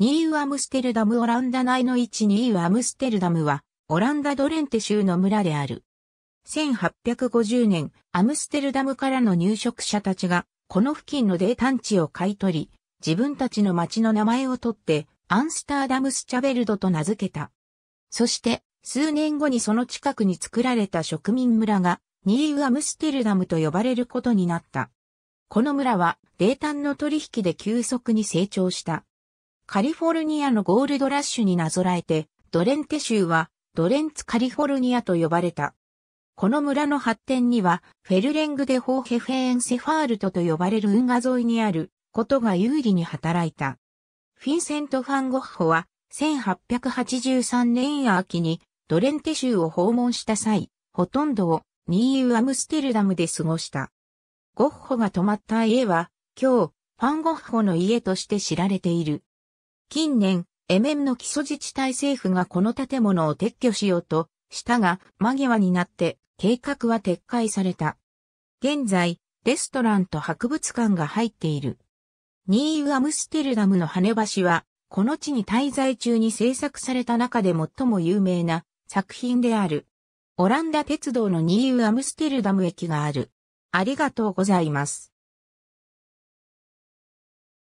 ニーウアムステルダムオランダ内の位置ニーウアムステルダムは、オランダドレンテ州の村である。1850年、アムステルダムからの入植者たちが、この付近の泥炭地を買い取り、自分たちの町の名前を取って、アンスターダムスチャベルドと名付けた。そして、数年後にその近くに作られた植民村が、ニーウアムステルダムと呼ばれることになった。この村は、泥炭の取引で急速に成長した。カリフォルニアのゴールドラッシュになぞらえて、ドレンテ州はドレンツカリフォルニアと呼ばれた。この村の発展には、フェルレングデホーヘフェーンセファールトと呼ばれる運河沿いにあることが有利に働いた。フィンセント・ファン・ゴッホは、1883年秋にドレンテ州を訪問した際、ほとんどをニーユ・アムステルダムで過ごした。ゴッホが泊まった家は、今日、ファン・ゴッホの家として知られている。近年、エメンの基礎自治体政府がこの建物を撤去しようとしたが、間際になって計画は撤回された。現在、レストランと博物館が入っている。ニーウアムステルダムの羽橋は、この地に滞在中に制作された中で最も有名な作品である。オランダ鉄道のニーウアムステルダム駅がある。ありがとうございます。